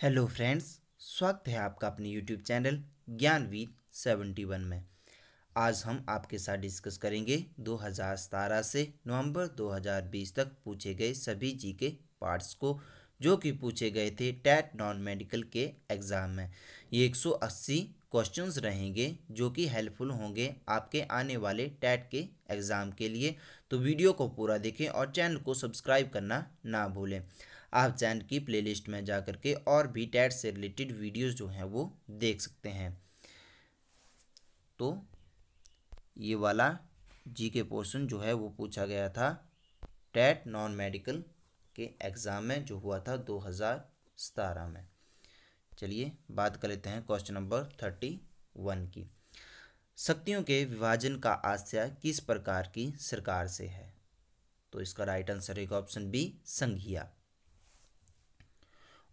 hello friends स्वागत है आपका अपने YouTube channel Gyanveer seventy one में आज हम आपके साथ डिस्कस करेंगे 2017 से नवंबर 2020 तक पूछे गए सभी जी के पार्ट्स को जो कि पूछे गए थे टैट नॉन मेडिकल के एग्ज़ाम में ये 180 क्वेश्चंस रहेंगे जो कि हेल्पफुल होंगे आपके आने वाले टैट के एग्ज़ाम के लिए तो वीडियो को पूरा देखें और चैनल को सब्सक्राइब करना ना भूलें आप चैन की प्लेलिस्ट में जा कर के और भी टैट से रिलेटेड वीडियोस जो हैं वो देख सकते हैं तो ये वाला जी के पोर्सन जो है वो पूछा गया था टैट नॉन मेडिकल के एग्ज़ाम में जो हुआ था दो हज़ार सतारह में चलिए बात कर लेते हैं क्वेश्चन नंबर थर्टी वन की शक्तियों के विभाजन का आशय किस प्रकार की सरकार से है तो इसका राइट आंसर एक ऑप्शन बी संघिया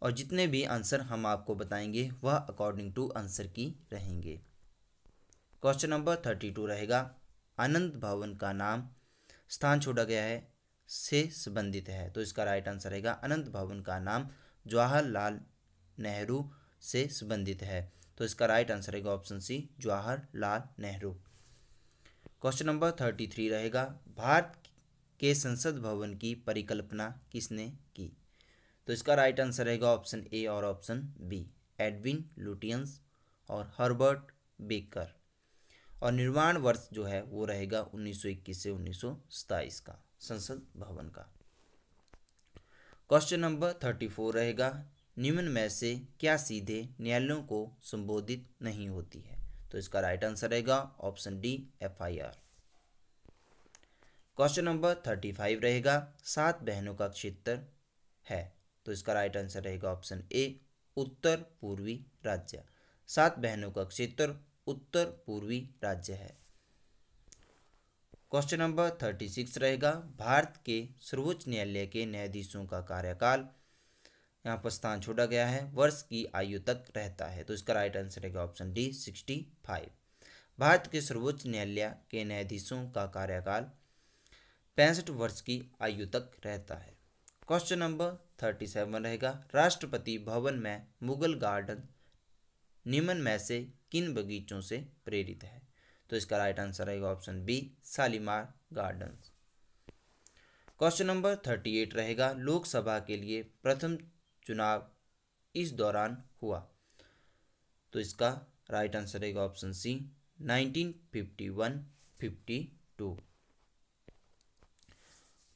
और जितने भी आंसर हम आपको बताएंगे वह अकॉर्डिंग टू आंसर की रहेंगे क्वेश्चन नंबर थर्टी टू रहेगा आनंद भवन का नाम स्थान छोड़ा गया है से संबंधित है तो इसका राइट आंसर रहेगा अनंत भवन का नाम जवाहरलाल नेहरू से संबंधित है तो इसका राइट आंसर रहेगा option C Jawaharlal Nehru question number thirty three रहेगा भारत के संसद भवन की परिकल्पना किसने की तो इसका राइट आंसर रहेगा ऑप्शन ए और ऑप्शन बी एडविन लुटियंस और हर्बर्ट बेकर और निर्माण वर्ष जो है वो रहेगा 1921 से उन्नीस का संसद भवन का क्वेश्चन नंबर 34 रहेगा निम्न में से क्या सीधे न्यायालयों को संबोधित नहीं होती है तो इसका राइट आंसर रहेगा option D FIR question number thirty five रहेगा सात बहनों का क्षेत्र है तो इसका राइट आंसर रहेगा ऑप्शन ए उत्तर पूर्वी राज्य सात बहनों का क्षेत्र उत्तर पूर्वी राज्य है क्वेश्चन नंबर थर्टी सिक्स रहेगा भारत के सर्वोच्च न्यायालय के न्यायाधीशों का कार्यकाल यहाँ पर स्थान छोड़ा गया है वर्ष की आयु तक रहता है तो इसका राइट आंसर रहेगा option D sixty five Bharat के सर्वोच्च न्यायालय के न्यायाधीशों का कार्यकाल पैंसठ वर्ष की आयु तक रहता है क्वेश्चन नंबर थर्टी सेवन रहेगा राष्ट्रपति भवन में मुगल गार्डन निम्न में से किन बगीचों से प्रेरित है तो इसका राइट आंसर रहेगा option B Shalimar garden question number thirty eight रहेगा लोकसभा के लिए प्रथम चुनाव इस दौरान हुआ तो इसका राइट आंसर रहेगा option C nineteen fifty one fifty two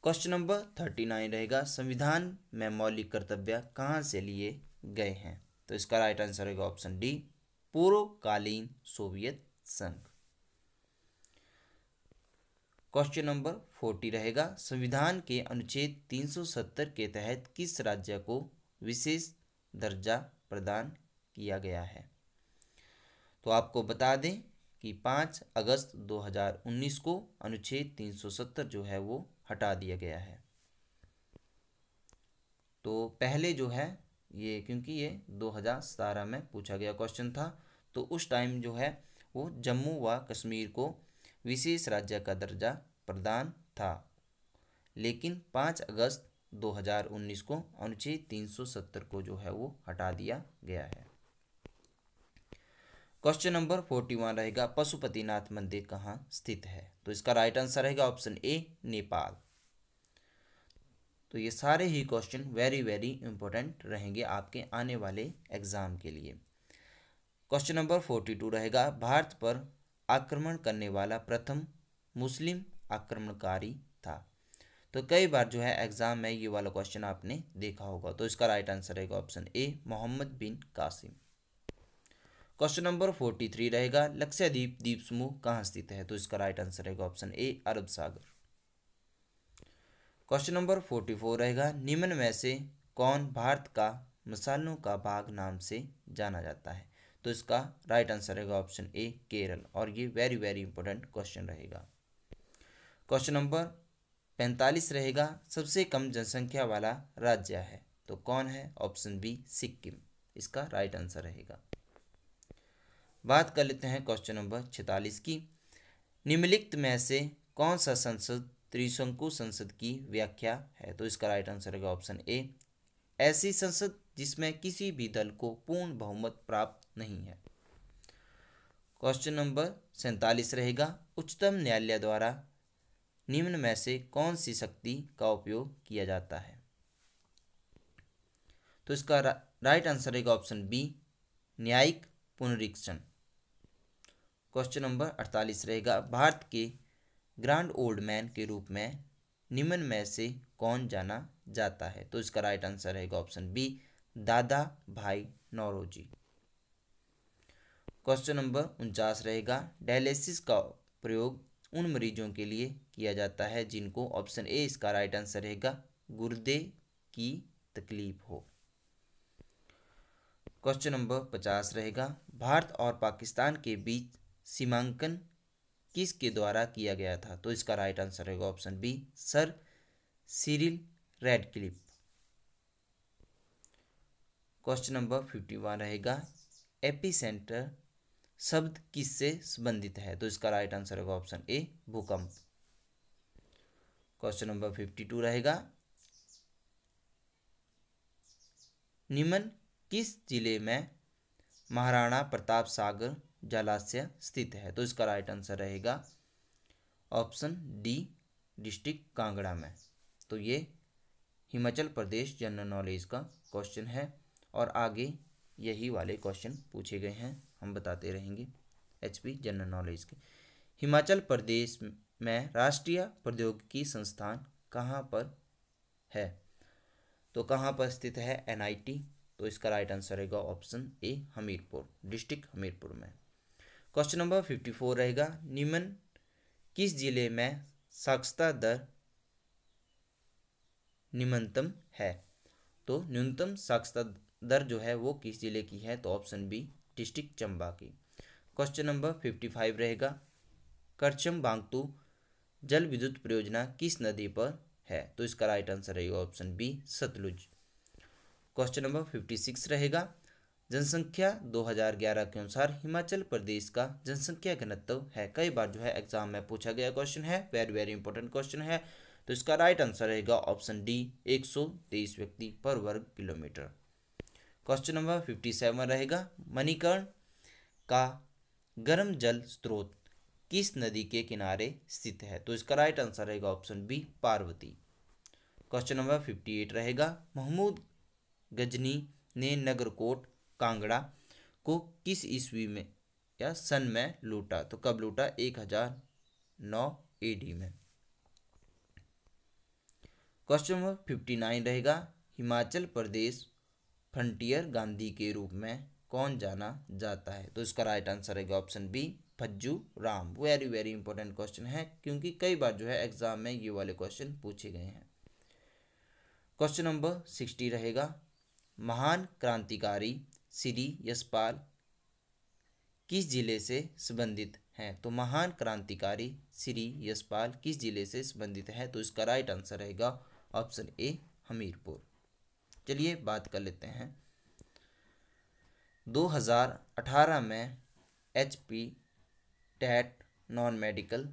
question number thirty nine रहेगा संविधान में मौलिक कर्तव्य कहाँ से लिए गए हैं तो इसका राइट आंसर रहेगा ऑप्शन डी पूर्वकालीन सोवियत संघ क्वेश्चन नंबर फोर्टी रहेगा संविधान के अनुच्छेद तीन सौ सत्तर के तहत किस राज्य को विशेष दर्जा प्रदान किया गया है तो आपको बता दें कि पाँच अगस्त 2019 को अनुच्छेद 370 जो है वो हटा दिया गया है तो पहले जो है ये क्योंकि ये 2017 में पूछा गया क्वेश्चन था तो उस टाइम जो है वो जम्मू व कश्मीर को विशेष राज्य का दर्जा प्रदान था लेकिन 5 अगस्त 2019 को अनुच्छेद 370 को जो है वो हटा दिया गया है क्वेश्चन नंबर फोर्टी वन रहेगा पशुपतिनाथ मंदिर कहाँ स्थित है तो इसका राइट आंसर रहेगा ऑप्शन ए नेपाल तो ये सारे ही क्वेश्चन वेरी वेरी इंपॉर्टेंट रहेंगे आपके आने वाले एग्जाम के लिए क्वेश्चन नंबर फोर्टी टू रहेगा भारत पर आक्रमण करने वाला प्रथम मुस्लिम आक्रमणकारी था तो कई बार जो है एग्जाम में ये वाला क्वेश्चन आपने देखा होगा तो इसका राइट आंसर रहेगा option A Mohammed bin Qasim question number forty three रहेगा लक्ष्यद्वीप द्वीप समूह कहाँ स्थित है तो इसका राइट आंसर रहेगा ऑप्शन ए अरब सागर क्वेश्चन नंबर फोर्टी फोर रहेगा निम्न में से कौन भारत का मसालों का भाग नाम से जाना जाता है तो इसका राइट आंसर रहेगा ऑप्शन ए केरल और ये वेरी वेरी इंपॉर्टेंट क्वेश्चन रहेगा क्वेश्चन नंबर पैंतालीस रहेगा सबसे कम जनसंख्या वाला राज्य है तो कौन है ऑप्शन बी सिक्किम इसका राइट आंसर रहेगा बात कर लेते हैं क्वेश्चन नंबर छतालीस की निम्नलिखित में से कौन सा संसद त्रिशंकु संसद की व्याख्या है तो इसका राइट आंसर होगा ऑप्शन ए ऐसी संसद जिसमें किसी भी दल को पूर्ण बहुमत प्राप्त नहीं है क्वेश्चन नंबर सैतालीस रहेगा उच्चतम न्यायालय द्वारा निम्न में से कौन सी शक्ति का उपयोग किया जाता है तो इसका रा, राइट आंसर रहेगा ऑप्शन बी न्यायिक पुनरीक्षण क्वेश्चन नंबर अड़तालीस रहेगा भारत के ग्रांड ओल्ड मैन के रूप में निम्न में से कौन जाना जाता है तो इसका राइट आंसर रहेगा option B Dadabhai Naoroji question number उनचास रहेगा डायलिसिस का प्रयोग उन मरीजों के लिए किया जाता है जिनको ऑप्शन ए इसका राइट आंसर रहेगा गुर्दे की तकलीफ हो क्वेश्चन नंबर पचास रहेगा भारत और पाकिस्तान के बीच सीमांकन किसके द्वारा किया गया था तो इसका राइट आंसर होगा option B sir Cyril Radcliffe question number fifty one रहेगा एपी सेंटर शब्द किससे संबंधित है तो इसका राइट आंसर होगा ऑप्शन ए भूकंप क्वेश्चन नंबर फिफ्टी टू रहेगा निम्न किस जिले में महाराणा प्रताप सागर जलाशय स्थित है तो इसका राइट आंसर रहेगा ऑप्शन डी डिस्ट्रिक्ट कांगड़ा में तो ये हिमाचल प्रदेश जनरल नॉलेज का क्वेश्चन है और आगे यही वाले क्वेश्चन पूछे गए हैं हम बताते रहेंगे एचपी जनरल नॉलेज के हिमाचल प्रदेश में राष्ट्रीय प्रौद्योगिकी संस्थान कहाँ पर है तो कहाँ पर स्थित है एनआईटी तो इसका राइट आंसर रहेगा option A Hamirpur district Hamirpur में क्वेश्चन नंबर फिफ्टी फोर रहेगा निम्न किस जिले में साक्षरता दर निम्नतम है तो न्यूनतम साक्षरता दर जो है वो किस जिले की है तो ऑप्शन बी डिस्ट्रिक्ट चंबा की क्वेश्चन नंबर फिफ्टी फाइव रहेगा करचम बांगतू जल विद्युत परियोजना किस नदी पर है तो इसका राइट आंसर रहेगा option B Sutlej question number fifty six रहेगा जनसंख्या 2011 के अनुसार हिमाचल प्रदेश का जनसंख्या घनत्व है कई बार जो है एग्जाम में पूछा गया क्वेश्चन है वेरी वेरी इंपॉर्टेंट क्वेश्चन है तो इसका राइट आंसर रहेगा ऑप्शन डी 123 व्यक्ति पर वर्ग किलोमीटर क्वेश्चन नंबर 57 रहेगा मणिकर्ण का गर्म जल स्रोत किस नदी के किनारे स्थित है तो इसका राइट आंसर रहेगा option B Parvati question number eight रहेगा महमूद गजनी ने नगरकोट कांगड़ा को किस ईस्वी में या सन में लूटा तो कब लूटा एक हजार नौ एडी में क्वेश्चन नंबर फिफ्टी नाइन रहेगा हिमाचल प्रदेश फ्रंटियर गांधी के रूप में कौन जाना जाता है तो इसका राइट आंसर रहेगा option B Fajju Ram very very important question है क्योंकि कई बार जो है एग्जाम में ये वाले क्वेश्चन पूछे गए हैं क्वेश्चन नंबर सिक्सटी रहेगा महान क्रांतिकारी श्री यशपाल किस जिले से संबंधित हैं तो महान क्रांतिकारी श्री यशपाल किस जिले से संबंधित है तो इसका राइट आंसर रहेगा ऑप्शन ए हमीरपुर चलिए बात कर लेते हैं 2018 में H P TET non medical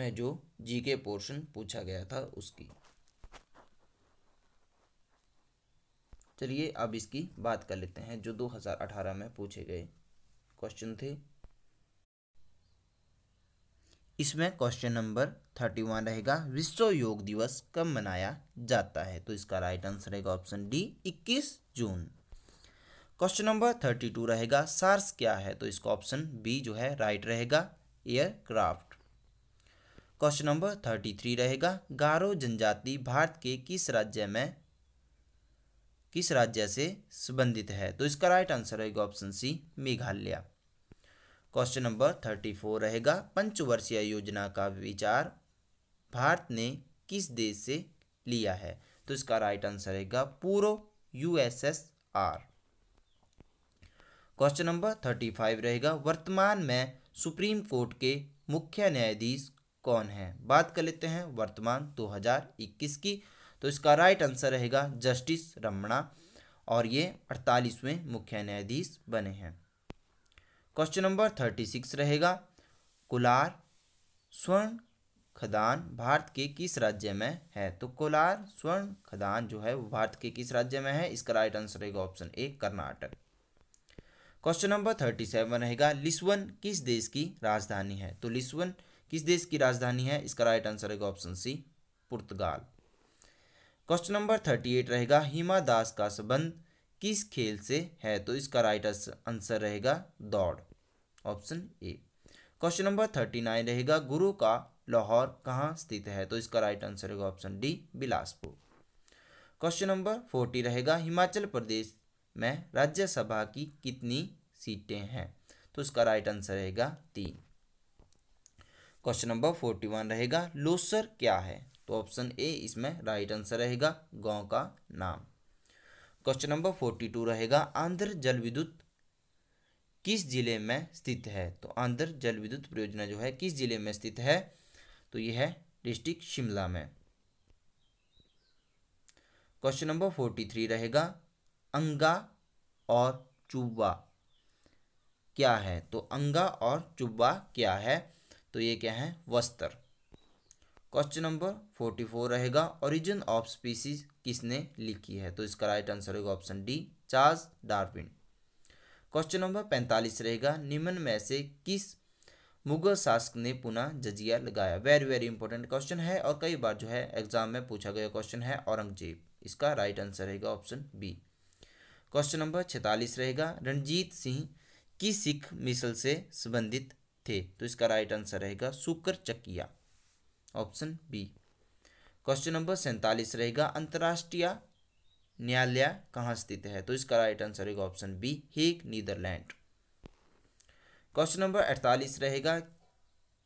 में जो जीके पोर्शन पूछा गया था उसकी चलिए अब इसकी बात कर लेते हैं जो 2018 में पूछे गए क्वेश्चन थे इसमें क्वेश्चन नंबर थर्टी वन रहेगा विश्व योग दिवस कब मनाया जाता है तो इसका राइट आंसर रहेगा option D 21 June question number thirty two रहेगा सार्स क्या है तो इसका ऑप्शन बी जो है राइट रहेगा aircraft question number thirty three रहेगा गारो जनजाति भारत के किस राज्य में किस राज्य से संबंधित है तो इसका राइट आंसर रहेगा option C Meghalaya question number thirty four रहेगा पंचवर्षीय योजना का विचार भारत ने किस देश से लिया है तो इसका राइट आंसर रहेगा पूर्व USSR question number thirty five रहेगा वर्तमान में सुप्रीम कोर्ट के मुख्य न्यायाधीश कौन है बात कर लेते हैं वर्तमान 2021 की तो इसका राइट आंसर रहेगा जस्टिस रमणा और ये अड़तालीसवें मुख्य न्यायाधीश बने हैं क्वेश्चन नंबर थर्टी सिक्स रहेगा कोलार स्वर्ण खदान भारत के किस राज्य में है तो कोलार स्वर्ण खदान जो है वो भारत के किस राज्य में है इसका राइट आंसर रहेगा option A Karnataka question number thirty seven रहेगा लिस्वन किस देश की राजधानी है तो लिस्वन किस देश की राजधानी है इसका राइट आंसर रहेगा ऑप्शन सी पुर्तगाल क्वेश्चन नंबर थर्टी एट रहेगा हिमा दास का संबंध किस खेल से है तो इसका राइट आंसर रहेगा दौड़ option A question number thirty nine रहेगा गुरु का लाहौर कहाँ स्थित है तो इसका राइट आंसर रहेगा option D Bilaspur question number forty रहेगा हिमाचल प्रदेश में राज्यसभा की कितनी सीटें हैं तो इसका राइट आंसर रहेगा तीन क्वेश्चन नंबर फोर्टी वन रहेगा लोसर क्या है तो ऑप्शन ए इसमें राइट आंसर रहेगा गांव का नाम क्वेश्चन नंबर फोर्टी टू रहेगा आंध्र जल विद्युत किस जिले में स्थित है तो आंध्र जल विद्युत परियोजना जो है किस जिले में स्थित है तो यह है डिस्ट्रिक्ट शिमला में क्वेश्चन नंबर फोर्टी थ्री रहेगा अंगा और चुब्बा क्या है तो अंगा और चुब्बा क्या है तो ये क्या है वस्त्र क्वेश्चन नंबर फोर्टी फोर रहेगा ओरिजिन ऑफ स्पीसीज किसने लिखी है तो इसका राइट आंसर होगा option D Charles Darwin question number पैंतालीस रहेगा निम्न में से किस मुगल शासक ने पुनः जजिया लगाया वेरी वेरी इंपॉर्टेंट क्वेश्चन है और कई बार जो है एग्जाम में पूछा गया क्वेश्चन है औरंगजेब इसका राइट आंसर रहेगा ऑप्शन बी क्वेश्चन नंबर छतालीस रहेगा रणजीत सिंह किस सिख मिसल से संबंधित थे तो इसका राइट आंसर रहेगा Sukerchakia option B question number सैंतालीस रहेगा अंतर्राष्ट्रीय न्यायालय कहाँ स्थित है तो इसका राइट आंसर रहेगा option B Hague Netherlands question number अड़तालीस रहेगा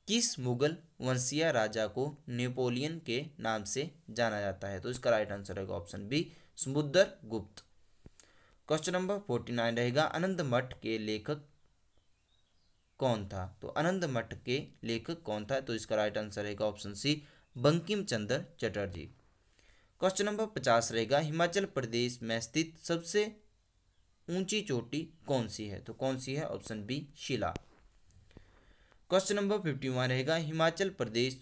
किस मुगल वंशीय राजा को नेपोलियन के नाम से जाना जाता है तो इसका राइट आंसर रहेगा option B Samudragupta question number forty nine रहेगा अनंत मठ के लेखक कौन था तो आनंद मठ के लेखक कौन था तो इसका राइट आंसर रहेगा option C Bankim Chandra Chatterjee question number पचास रहेगा हिमाचल प्रदेश में स्थित सबसे ऊंची चोटी कौन सी है तो कौन सी है ऑप्शन बी शिला क्वेश्चन नंबर फिफ्टी वन रहेगा Himachal Pradesh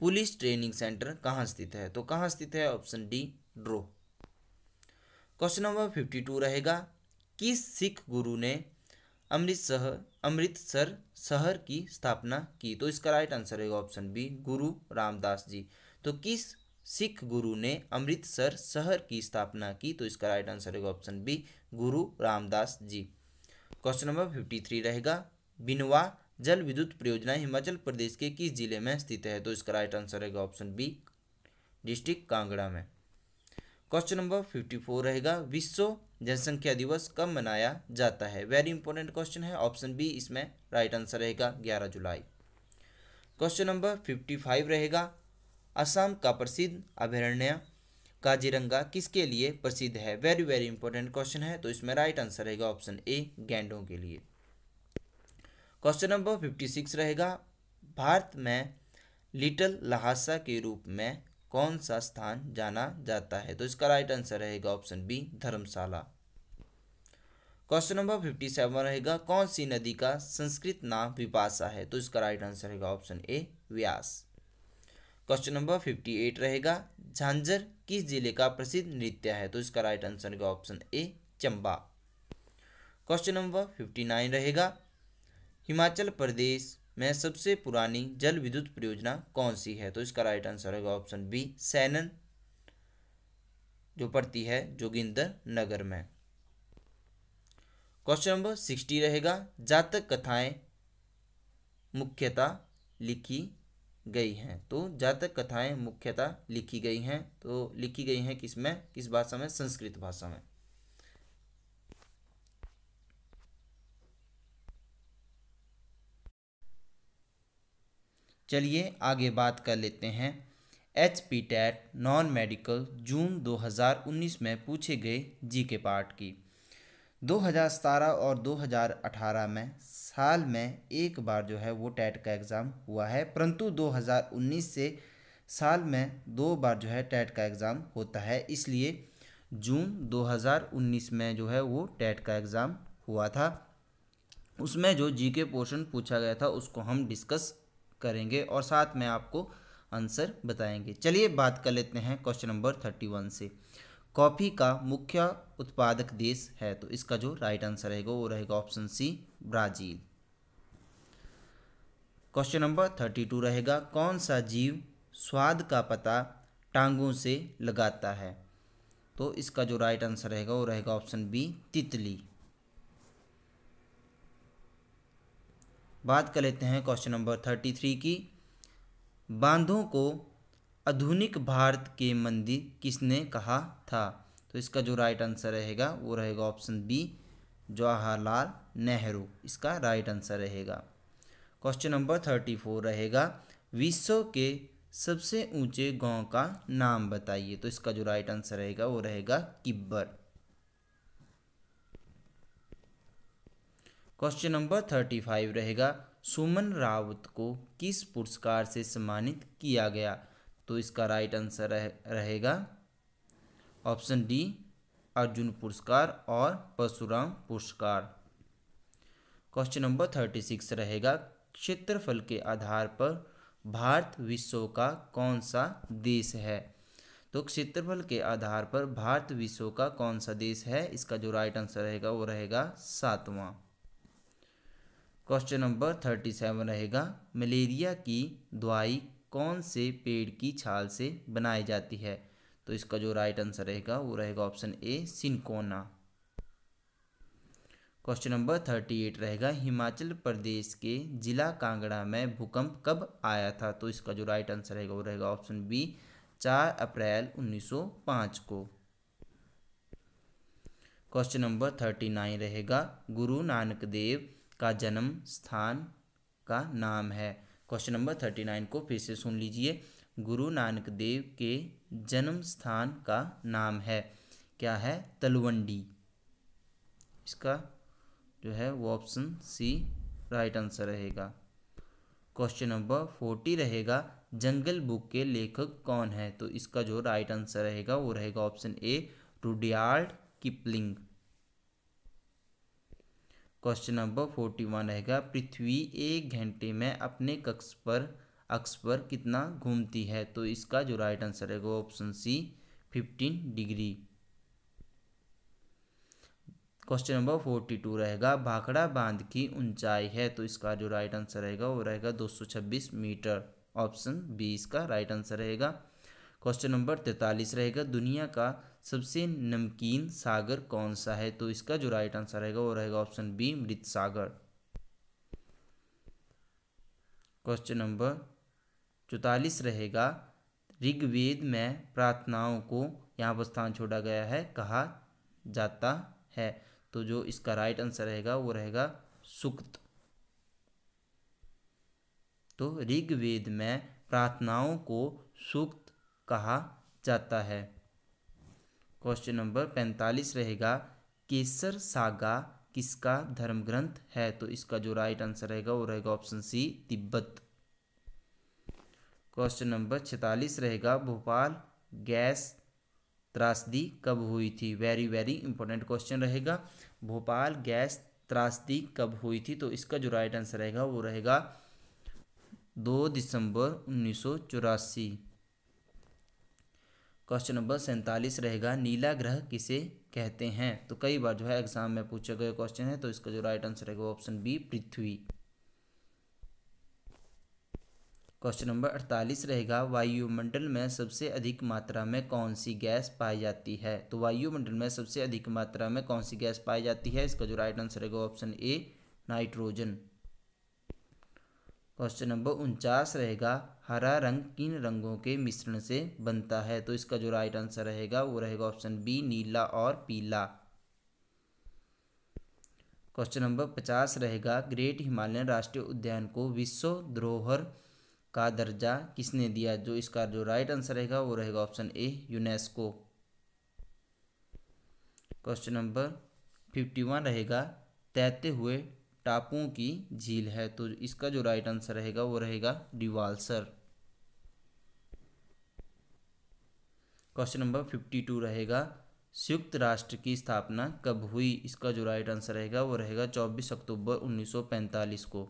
police training centre कहाँ स्थित है तो कहाँ स्थित है option D Daroh question number fifty two रहेगा किस सिख गुरु ने अमृतसर अमृतसर शहर की स्थापना की तो इसका राइट आंसर है ऑप्शन बी गुरु रामदास जी तो किस सिख गुरु ने अमृतसर शहर की स्थापना की तो इसका राइट आंसर है option B Guru Ramdas ji question number fifty three रहेगा बिनवा जल विद्युत परियोजना हिमाचल प्रदेश के किस जिले में स्थित है तो इसका राइट आंसर रहेगा ऑप्शन बी डिस्ट्रिक्ट कांगड़ा में क्वेश्चन नंबर फिफ्टी फोर रहेगा विश्व जनसंख्या दिवस कब मनाया जाता है वेरी इंपॉर्टेंट क्वेश्चन है ऑप्शन बी इसमें राइट आंसर रहेगा ग्यारह जुलाई क्वेश्चन नंबर फिफ्टी फाइव रहेगा असम का प्रसिद्ध अभ्यारण्य काजीरंगा किसके लिए प्रसिद्ध है वेरी वेरी इंपॉर्टेंट क्वेश्चन है तो इसमें राइट आंसर रहेगा ऑप्शन ए गेंडो के लिए क्वेश्चन नंबर फिफ्टी सिक्स रहेगा भारत में लिटिल लहासा के रूप में कौन सा स्थान जाना जाता है तो इसका राइट आंसर रहेगा option B Dharamshala question number fifty seven रहेगा कौन सी नदी का संस्कृत नाम विपासा है तो इसका राइट आंसर रहेगा option A Vyas question number fifty eight रहेगा झांझर किस जिले का प्रसिद्ध नृत्य है तो इसका राइट आंसर रहेगा option A Chamba question number fifty nine रहेगा हिमाचल प्रदेश में सबसे पुरानी जल विद्युत परियोजना कौन सी है तो इसका राइट आंसर होगा ऑप्शन बी सैनन जो पड़ती है जोगिंदर नगर में क्वेश्चन नंबर सिक्सटी रहेगा जातक कथाएं मुख्यतः लिखी गई हैं तो जातक कथाएं मुख्यतः लिखी गई हैं तो लिखी गई हैं किसमें किस भाषा में संस्कृत भाषा में चलिए आगे बात कर लेते हैं H P TET non medical June 2019 में पूछे गए जी के पार्ट की 2017 और 2018 में साल में एक बार जो है वो टैट का एग्ज़ाम हुआ है परंतु 2019 से साल में दो बार जो है टैट का एग्ज़ाम होता है इसलिए जून 2019 में जो है वो टैट का एग्ज़ाम हुआ था उसमें जो जीके पोर्शन पूछा गया था उसको हम डिस्कस करेंगे और साथ में आपको आंसर बताएंगे चलिए बात कर लेते हैं क्वेश्चन नंबर थर्टी वन से कॉफ़ी का मुख्य उत्पादक देश है तो इसका जो राइट आंसर रहेगा वो रहेगा option C Brazil question number thirty two रहेगा कौन सा जीव स्वाद का पता टांगों से लगाता है तो इसका जो राइट आंसर रहेगा वो रहेगा ऑप्शन बी तितली बात कर लेते हैं क्वेश्चन नंबर थर्टी थ्री की बांधों को आधुनिक भारत के मंदिर किसने कहा था तो इसका जो राइट आंसर रहेगा वो रहेगा ऑप्शन बी जवाहरलाल नेहरू इसका राइट आंसर रहेगा क्वेश्चन नंबर थर्टी फोर रहेगा विश्व के सबसे ऊंचे गांव का नाम बताइए तो इसका जो राइट आंसर रहेगा वो रहेगा Kibber question number thirty five रहेगा सुमन रावत को किस पुरस्कार से सम्मानित किया गया तो इसका राइट आंसर रह, रहेगा ऑप्शन डी अर्जुन पुरस्कार और परशुराम पुरस्कार क्वेश्चन नंबर थर्टी सिक्स रहेगा क्षेत्रफल के आधार पर भारत विश्व का कौन सा देश है तो क्षेत्रफल के आधार पर भारत विश्व का कौन सा देश है इसका जो राइट आंसर रहेगा वो रहेगा सातवां क्वेश्चन नंबर थर्टी सेवन रहेगा मलेरिया की दवाई कौन से पेड़ की छाल से बनाई जाती है तो इसका जो राइट आंसर रहेगा वो रहेगा option A cinchona question number thirty eight रहेगा हिमाचल प्रदेश के जिला कांगड़ा में भूकंप कब आया था तो इसका जो राइट आंसर रहेगा वो रहेगा ऑप्शन बी चार अप्रैल 1905 को क्वेश्चन नंबर थर्टी नाइन रहेगा गुरु नानक देव का जन्म स्थान का नाम है क्वेश्चन नंबर थर्टी नाइन को फिर से सुन लीजिए गुरु नानक देव के जन्म स्थान का नाम है क्या है तलवंडी इसका जो है वो ऑप्शन सी राइट आंसर रहेगा क्वेश्चन नंबर फोर्टी रहेगा जंगल बुक के लेखक कौन है तो इसका जो राइट आंसर रहेगा वो रहेगा option A Rudyard Kipling question number forty one रहेगा पृथ्वी एक घंटे में अपने कक्ष पर अक्ष पर कितना घूमती है तो इसका जो राइट आंसर रहेगा option C fifteen degree question number forty two रहेगा भाखड़ा बांध की ऊंचाई है तो इसका जो राइट आंसर रहेगा वो रहेगा दो सौ छब्बीस मीटर ऑप्शन बी इसका राइट आंसर रहेगा क्वेश्चन नंबर तैंतालीस रहेगा दुनिया का सबसे नमकीन सागर कौन सा है तो इसका जो राइट आंसर रहेगा वो रहेगा ऑप्शन बी मृत सागर क्वेश्चन नंबर चौतालीस रहेगा ऋग्वेद में प्रार्थनाओं को यहाँ पर स्थान छोड़ा गया है कहा जाता है तो जो इसका राइट आंसर रहेगा वो रहेगा सुक्त तो ऋग्वेद में प्रार्थनाओं को सुक्त कहा जाता है क्वेश्चन नंबर पैंतालीस रहेगा केसर सागा किसका धर्म ग्रंथ है तो इसका जो राइट आंसर रहेगा वो रहेगा option C Tibet question number छतालीस रहेगा भोपाल गैस त्रासदी कब हुई थी वेरी वेरी इंपॉर्टेंट क्वेश्चन रहेगा भोपाल गैस त्रासदी कब हुई थी तो इसका जो राइट आंसर रहेगा वो रहेगा दो दिसंबर उन्नीस सौ चौरासी क्वेश्चन नंबर सैंतालीस रहेगा नीला ग्रह किसे कहते हैं तो कई बार जो है एग्जाम में पूछे गए क्वेश्चन है तो इसका जो राइट आंसर रहेगा ऑप्शन बी पृथ्वी क्वेश्चन नंबर अड़तालीस रहेगा वायुमंडल में सबसे अधिक मात्रा में कौन सी गैस पाई जाती है तो वायुमंडल में सबसे अधिक मात्रा में कौन सी गैस पाई जाती है इसका जो राइट आंसर रहेगा option A nitrogen question number उनचास रहेगा हरा रंग किन रंगों के मिश्रण से बनता है तो इसका जो राइट आंसर रहेगा वो रहेगा ऑप्शन बी नीला और पीला क्वेश्चन नंबर पचास रहेगा ग्रेट हिमालयन राष्ट्रीय उद्यान को विश्व धरोहर का दर्जा किसने दिया जो इसका जो राइट आंसर रहेगा वो रहेगा option A UNESCO question number fifty one रहेगा तैरते हुए टापुओं की झील है तो इसका जो राइट आंसर रहेगा वो रहेगा डिवाल्सर क्वेश्चन नंबर फिफ्टी टू रहेगा संयुक्त राष्ट्र की स्थापना कब हुई इसका जो राइट आंसर रहेगा वो रहेगा चौबीस अक्टूबर पैंतालीस को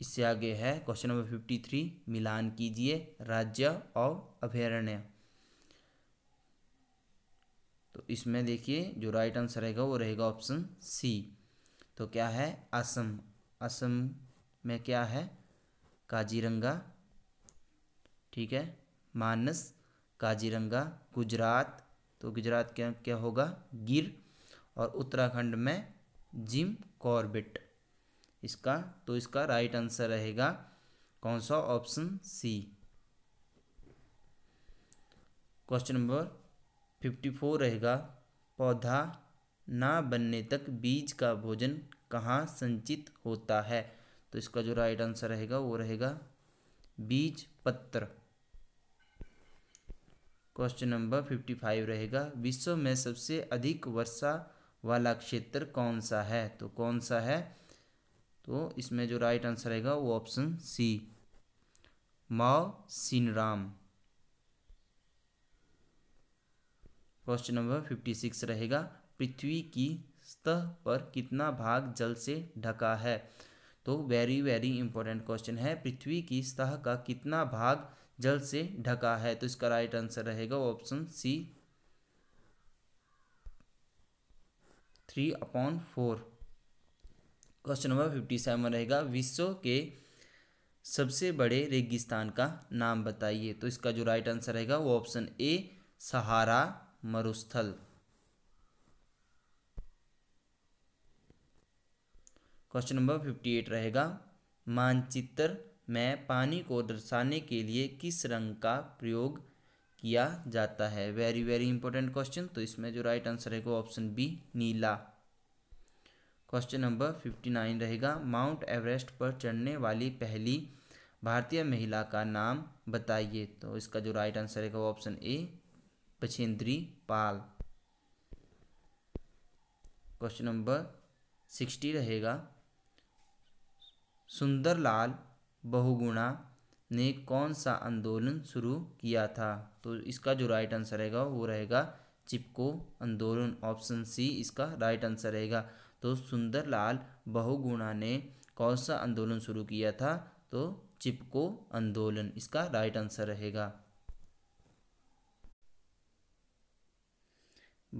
इससे आगे है क्वेश्चन नंबर फिफ्टी थ्री मिलान कीजिए राज्य और अभ्यारण्य तो इसमें देखिए जो राइट आंसर रहेगा वो रहेगा ऑप्शन सी तो क्या है असम असम में क्या है काजीरंगा ठीक है मानस काजीरंगा गुजरात तो गुजरात क्या क्या होगा गिर और उत्तराखंड में जिम कॉर्बिट इसका तो इसका राइट आंसर रहेगा कौन सा option C question number fifty four रहेगा पौधा ना बनने तक बीज का भोजन कहाँ संचित होता है तो इसका जो राइट आंसर रहेगा वो रहेगा बीज पत्र क्वेश्चन नंबर फिफ्टी फाइव रहेगा विश्व में सबसे अधिक वर्षा वाला क्षेत्र कौन सा है तो कौन सा है तो इसमें जो राइट आंसर रहेगा वो option C Mawsynram question number fifty six रहेगा पृथ्वी की सतह पर कितना भाग जल से ढका है तो वेरी वेरी इंपॉर्टेंट क्वेश्चन है पृथ्वी की सतह का कितना भाग जल से ढका है तो इसका राइट आंसर रहेगा option C three upon four question number fifty seven रहेगा विश्व के सबसे बड़े रेगिस्तान का नाम बताइए तो इसका जो राइट आंसर रहेगा वो ऑप्शन ए सहारा मरुस्थल क्वेश्चन नंबर फिफ्टी एट रहेगा मानचित्र में पानी को दर्शाने के लिए किस रंग का प्रयोग किया जाता है वेरी वेरी इंपॉर्टेंट क्वेश्चन तो इसमें जो राइट आंसर है वो ऑप्शन बी नीला क्वेश्चन नंबर फिफ्टी नाइन रहेगा माउंट एवरेस्ट पर चढ़ने वाली पहली भारतीय महिला का नाम बताइए तो इसका जो राइट आंसर है वो option A Bachendri Pal question number sixty रहेगा सुंदरलाल बहुगुणा ने कौन सा आंदोलन शुरू किया था तो इसका जो राइट आंसर रहेगा वो रहेगा चिपको आंदोलन ऑप्शन सी इसका राइट आंसर रहेगा तो सुंदरलाल बहुगुणा ने कौन सा आंदोलन शुरू किया था तो चिपको आंदोलन इसका राइट आंसर रहेगा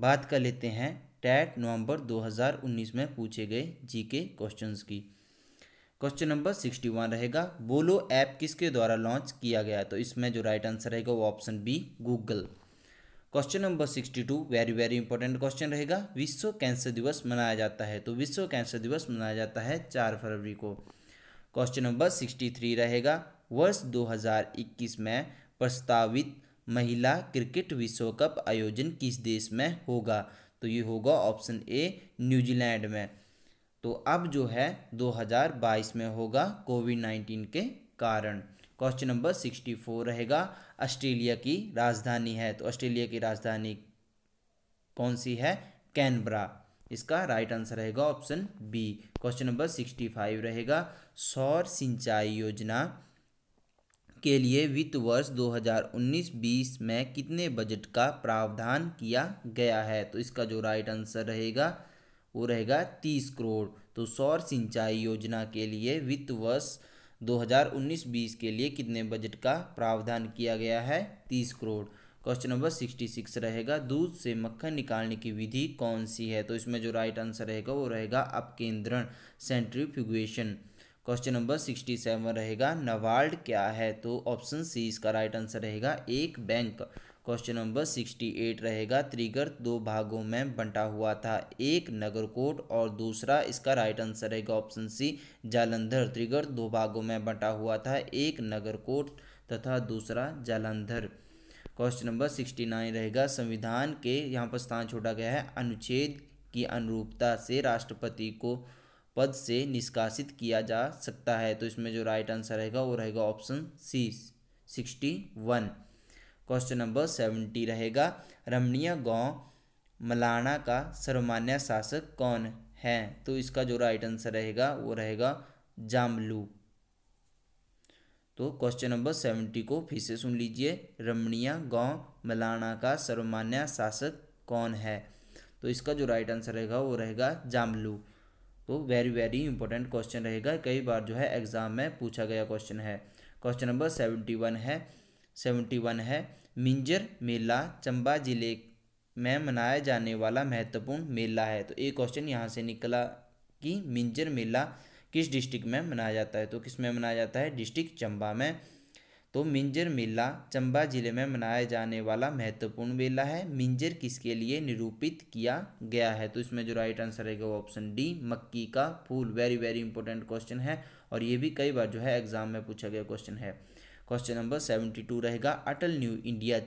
बात कर लेते हैं टैट नवंबर 2019 में पूछे गए जीके क्वेश्चंस की क्वेश्चन नंबर 61 रहेगा बोलो ऐप किसके द्वारा लॉन्च किया गया तो इसमें जो राइट आंसर रहेगा वो option B Google question number 62 very very important question रहेगा विश्व कैंसर दिवस मनाया जाता है तो विश्व कैंसर दिवस मनाया जाता है चार फरवरी को क्वेश्चन नंबर सिक्सटी रहेगा वर्ष दो में प्रस्तावित महिला क्रिकेट विश्व कप आयोजन किस देश में होगा तो ये होगा ऑप्शन ए न्यूजीलैंड में तो अब जो है 2022 में होगा कोविड नाइन्टीन के कारण क्वेश्चन नंबर 64 रहेगा ऑस्ट्रेलिया की राजधानी है तो ऑस्ट्रेलिया की राजधानी कौन सी है कैनबरा इसका राइट आंसर रहेगा ऑप्शन बी क्वेश्चन नंबर 65 रहेगा सौर सिंचाई योजना के लिए वित्त वर्ष 2019-20 में कितने बजट का प्रावधान किया गया है तो इसका जो राइट आंसर रहेगा वो रहेगा तीस करोड़ तो सौर सिंचाई योजना के लिए वित्त वर्ष 2019-20 के लिए कितने बजट का प्रावधान किया गया है तीस crore question number sixty six रहेगा दूध से मक्खन निकालने की विधि कौन सी है तो इसमें जो राइट आंसर रहेगा वो रहेगा अपकेंद्रण centrifugation question number sixty seven रहेगा नवार्ड क्या है तो ऑप्शन सी इसका राइट आंसर रहेगा एक bank question number sixty eight रहेगा त्रिगर दो भागों में बंटा हुआ था एक नगर कोट और दूसरा इसका राइट आंसर रहेगा ऑप्शन सी जालंधर त्रिगर दो भागों में बंटा हुआ था एक नगर कोट तथा दूसरा Jalandhar question number sixty nine रहेगा संविधान के यहाँ पर स्थान छोड़ा गया है अनुच्छेद की अनुरूपता से राष्ट्रपति को पद से निष्कासित किया जा सकता है तो इसमें जो राइट आंसर रहेगा वो रहेगा option C sixty one question number seventy रहेगा रमणीय गांव मलाना का सर्वमान्य शासक कौन है तो इसका जो राइट आंसर रहेगा वो रहेगा जामलू तो क्वेश्चन नंबर सेवेंटी को फिर से सुन लीजिए रमणीय गांव मलाना का सर्वमान्य शासक कौन है तो इसका जो राइट आंसर रहेगा वो रहेगा जामलू तो वेरी वेरी इंपॉर्टेंट क्वेश्चन रहेगा कई बार जो है एग्ज़ाम में पूछा गया क्वेश्चन है क्वेश्चन नंबर सेवेंटी वन है सेवेंटी वन है मिंजर मेला चंबा जिले में मनाया जाने वाला महत्वपूर्ण मेला है तो ये क्वेश्चन यहाँ से निकला कि मिंजर मेला किस डिस्ट्रिक्ट में मनाया जाता है तो किस में मनाया जाता है डिस्ट्रिक्ट चंबा में तो मिंजर मेला चंबा जिले में मनाया जाने वाला महत्वपूर्ण मेला है मिंजर किसके लिए निरूपित किया गया है तो इसमें जो राइट आंसर रहेगा वो ऑप्शन डी मक्की का फूल वेरी वेरी इंपॉर्टेंट क्वेश्चन है और ये भी कई बार जो है एग्जाम में पूछा गया क्वेश्चन है क्वेश्चन नंबर सेवेंटी टू रहेगा अटल न्यू इंडिया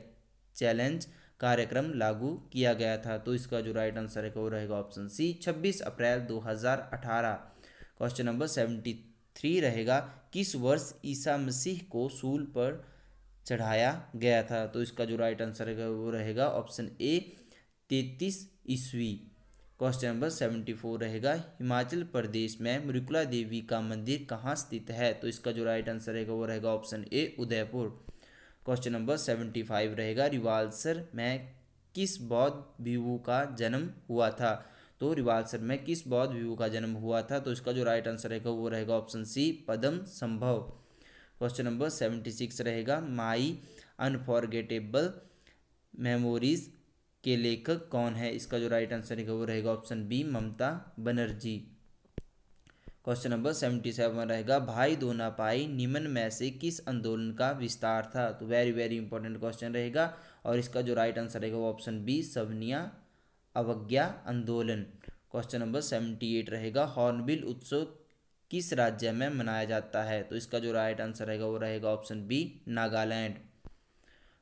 चैलेंज कार्यक्रम लागू किया गया था तो इसका जो राइट आंसर है वो रहेगा option C 26 April 2018 question number seventy three रहेगा किस वर्ष ईसा मसीह को सूल पर चढ़ाया गया था तो इसका जो राइट आंसर रहेगा वो रहेगा ऑप्शन ए तैतीस ईस्वी क्वेश्चन नंबर सेवेंटी फोर रहेगा हिमाचल प्रदेश में मृकुला देवी का मंदिर कहाँ स्थित है तो इसका जो राइट आंसर रहेगा वो रहेगा option A Udaipur question number seventy five रहेगा रिवाल्सर में किस बौद्ध बीवू का जन्म हुआ था तो रिवालसर में किस बौद्ध भिगु का जन्म हुआ था तो इसका जो राइट आंसर रहेगा वो रहेगा ऑप्शन सी पदम संभव क्वेश्चन नंबर सेवेंटी सिक्स रहेगा माई अनफॉरगेटेबल मेमोरीज के लेखक कौन है इसका जो राइट आंसर रहेगा वो रहेगा option B Mamata Banerjee question number seventy seven रहेगा भाई दोना पाई निमन में से किस आंदोलन का विस्तार था तो वेरी वेरी इंपॉर्टेंट क्वेश्चन रहेगा और इसका जो राइट आंसर रहेगा वो ऑप्शन बी सवनिया अवज्ञा आंदोलन क्वेश्चन नंबर सेवेंटी एट रहेगा हॉर्नबिल उत्सव किस राज्य में मनाया जाता है तो इसका जो राइट आंसर रहेगा वो रहेगा option B Nagaland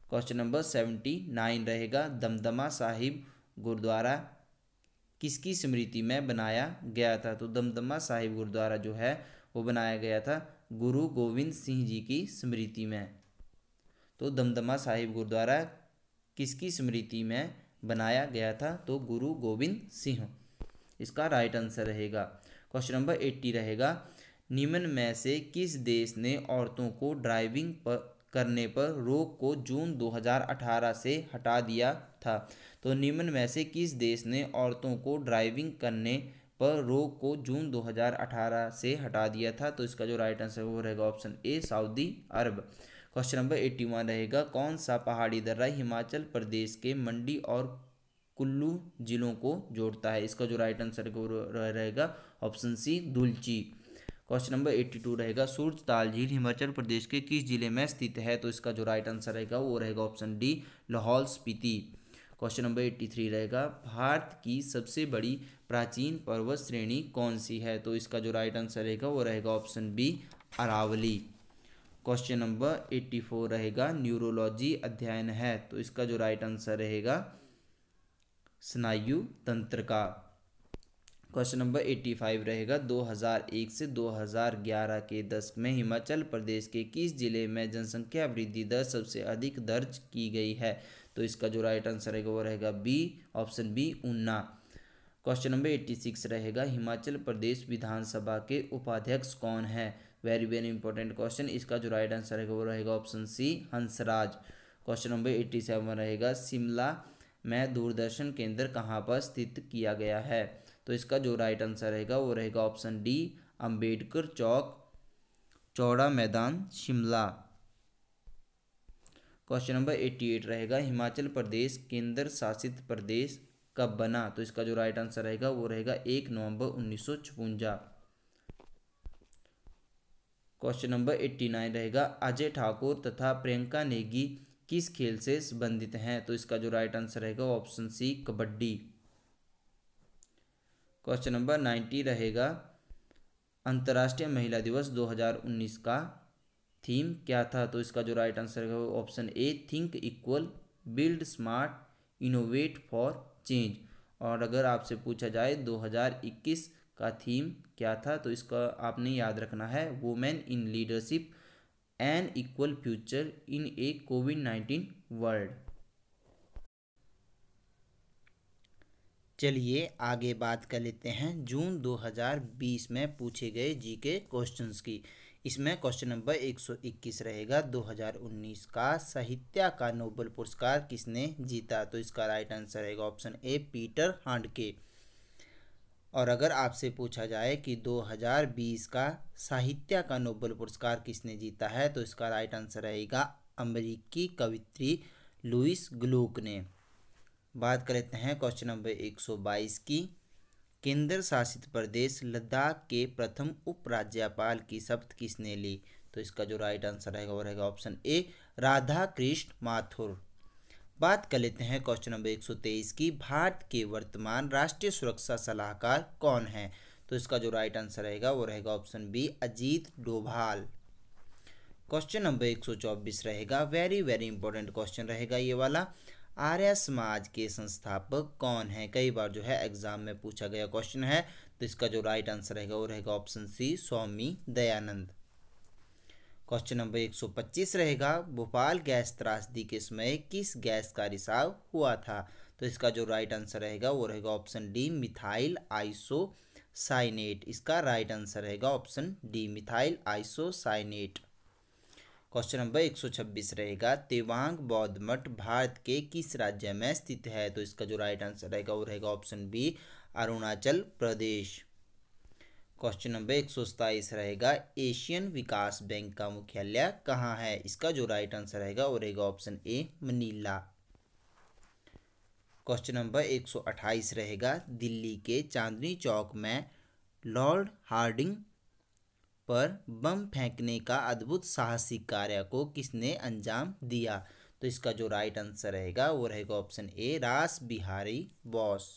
question number seventy nine रहेगा दमदमा साहिब गुरुद्वारा किसकी स्मृति में बनाया गया था तो दमदमा साहिब गुरुद्वारा जो है वो बनाया गया था गुरु गोविंद सिंह जी की स्मृति में तो दमदमा साहिब गुरुद्वारा किसकी स्मृति में बनाया गया था तो गुरु गोविंद सिंह इसका राइट आंसर रहेगा क्वेश्चन नंबर एट्टी रहेगा निम्न में से किस देश ने औरतों को ड्राइविंग पर करने पर रोक को जून 2018 से हटा दिया था तो निम्न में से किस देश ने औरतों को ड्राइविंग करने पर रोक को जून 2018 से हटा दिया था तो इसका जो राइट आंसर वो रहेगा option A Saudi Arab question number eighty one रहेगा कौन सा पहाड़ी दर्रा हिमाचल प्रदेश के मंडी और कुल्लू जिलों को जोड़ता है इसका जो राइट आंसर रहेगा ऑप्शन सी दुलची क्वेश्चन नंबर एट्टी टू रहेगा सूरज ताल झील हिमाचल प्रदेश के किस जिले में स्थित है तो इसका जो राइट आंसर रहेगा वो रहेगा option D Lahaul Spiti question number eighty three रहेगा भारत की सबसे बड़ी प्राचीन पर्वत श्रेणी कौन सी है तो इसका जो राइट आंसर रहेगा वो रहेगा option B Aravalli question number eighty four रहेगा न्यूरोलॉजी अध्ययन है तो इसका जो राइट आंसर रहेगा स्नायु तंत्र का क्वेश्चन नंबर एट्टी फाइव रहेगा 2001 से 2011 के दशक में हिमाचल प्रदेश के किस जिले में जनसंख्या वृद्धि दर सबसे अधिक दर्ज की गई है तो इसका जो राइट आंसर रहेगा वो रहेगा B option B Una question number eighty six रहेगा हिमाचल प्रदेश विधानसभा के उपाध्यक्ष कौन है वेरी वेरी इंपॉर्टेंट क्वेश्चन इसका जो राइट आंसर है वो रहेगा option C Hansraj question number eighty seven रहेगा शिमला में दूरदर्शन केंद्र कहाँ पर स्थित किया गया है तो इसका जो राइट आंसर रहेगा वो रहेगा option D Ambedkar Chowk Chaura Maidan Shimla question number eighty eight रहेगा हिमाचल प्रदेश केंद्र शासित प्रदेश कब बना तो इसका जो राइट आंसर रहेगा वो रहेगा एक नवंबर उन्नीस सौ छपुंजा क्वेश्चन नंबर एट्टी नाइन रहेगा अजय ठाकुर तथा प्रियंका नेगी किस खेल से संबंधित हैं तो इसका जो राइट आंसर रहेगा option C kabaddi question number ninety रहेगा अंतर्राष्ट्रीय महिला दिवस 2019 का थीम क्या था तो इसका जो राइट आंसर रहेगा वो option A think equal build smart innovate for change और अगर आपसे पूछा जाए 2021 का थीम क्या था तो इसका आपने याद रखना है women in leadership an equal future in a COVID nineteen world चलिए आगे बात कर लेते हैं जून 2020 में पूछे गए जी के क्वेश्चंस की इसमें क्वेश्चन नंबर 121 रहेगा 2019 का साहित्य का नोबल पुरस्कार किसने जीता तो इसका राइट आंसर रहेगा ऑप्शन ए पीटर हांडके और अगर आपसे पूछा जाए कि 2020 का साहित्य का नोबल पुरस्कार किसने जीता है तो इसका राइट आंसर रहेगा अमेरिकी कवित्री लुइस ग्लूक ने बात कर लेते हैं क्वेश्चन नंबर 122 की केंद्र शासित प्रदेश लद्दाख के प्रथम उपराज्यपाल की शपथ किसने ली तो इसका जो राइट आंसर रहेगा वो रहेगा ऑप्शन ए राधा कृष्ण माथुर बात कर लेते हैं क्वेश्चन नंबर 123 की भारत के वर्तमान राष्ट्रीय सुरक्षा सलाहकार कौन है तो इसका जो राइट आंसर रहेगा वो रहेगा option B Ajit Doval question number 124 रहेगा वेरी वेरी इंपॉर्टेंट क्वेश्चन रहेगा ये वाला आर्य समाज के संस्थापक कौन है कई बार जो है एग्जाम में पूछा गया क्वेश्चन है तो इसका जो राइट आंसर रहेगा वो रहेगा option C Swami Dayanand question number 125 रहेगा भोपाल गैस त्रासदी के समय किस गैस का रिसाव हुआ था तो इसका जो राइट आंसर रहेगा वो रहेगा ऑप्शन डी मिथाइल आइसोसाइनेट इसका राइट आंसर रहेगा option D methyl isocyanate question number 126 रहेगा तेवांग बौद्ध मठ भारत के किस राज्य में स्थित है तो इसका जो राइट आंसर रहेगा वो रहेगा option B Arunachal Pradesh question number एक सौ सताईस रहेगा एशियन विकास बैंक का मुख्यालय कहाँ है इसका जो राइट आंसर रहेगा वो रहेगा option A Manila question number एक सौ अट्ठाईस रहेगा दिल्ली के चांदनी चौक में लॉर्ड हार्डिंग पर बम फेंकने का अद्भुत साहसिक कार्य को किसने अंजाम दिया तो इसका जो राइट आंसर रहेगा वो रहेगा ऑप्शन ए रास बिहारी बॉस